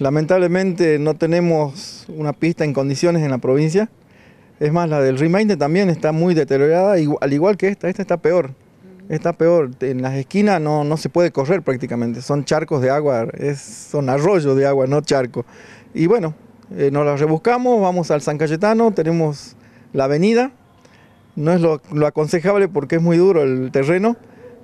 Lamentablemente no tenemos una pista en condiciones en la provincia. Es más, la del Remainde también está muy deteriorada, al igual que esta, esta está peor. Está peor, en las esquinas no, se puede correr prácticamente, son charcos de agua, es, son arroyos de agua, no charcos. Y bueno, eh, nos la rebuscamos, vamos al San Cayetano, tenemos la avenida, no es lo, lo, aconsejable porque es muy duro el terreno,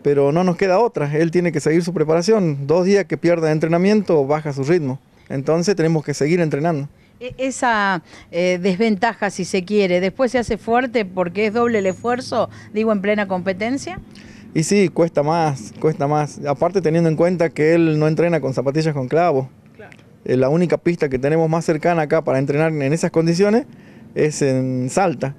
pero no nos queda otra, él tiene que seguir su preparación, dos días que pierda entrenamiento baja su ritmo. Entonces tenemos que seguir entrenando. E-, esa eh, desventaja, si se quiere, después se hace fuerte porque es doble el esfuerzo, digo, en plena competencia. Y sí, cuesta más, cuesta más. Aparte teniendo en cuenta que él no entrena con zapatillas con clavos. Eh, la única pista que tenemos más cercana acá para entrenar en esas condiciones es en Salta.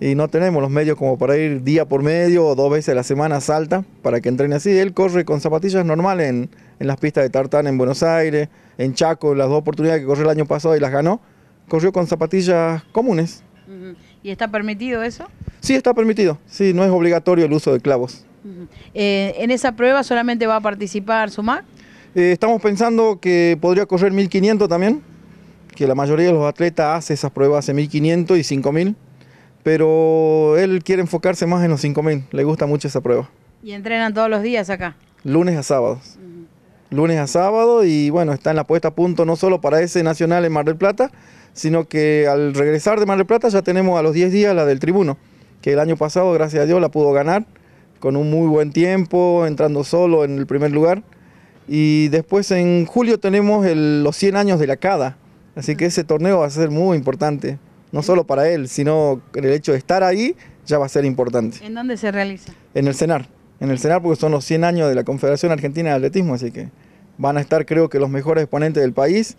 Y no tenemos los medios como para ir día por medio o dos veces a la semana a Salta para que entrene así. Él corre con zapatillas normales en, en las pistas de tartán en Buenos Aires, en Chaco, las dos oportunidades que corrió el año pasado y las ganó, corrió con zapatillas comunes. ¿Y está permitido eso? Sí, está permitido. Sí, no es obligatorio el uso de clavos. Eh, ¿En esa prueba solamente va a participar Sumac? Eh, estamos pensando que podría correr 1500 también, que la mayoría de los atletas hace esas pruebas en 1500 y 5000, pero él quiere enfocarse más en los 5000, le gusta mucho esa prueba. ¿Y entrenan todos los días acá? Lunes a sábados lunes a sábado y bueno, está en la puesta a punto no solo para ese nacional en Mar del Plata, sino que al regresar de Mar del Plata ya tenemos a los 10 días la del tribuno, que el año pasado, gracias a Dios, la pudo ganar con un muy buen tiempo, entrando solo en el primer lugar. Y después en julio tenemos los 100 años de la CADA, así que ese torneo va a ser muy importante, no solo para él, sino el hecho de estar ahí ya va a ser importante. ¿En dónde se realiza? En el CENAR en el Senado porque son los 100 años de la Confederación Argentina de Atletismo, así que van a estar creo que los mejores exponentes del país.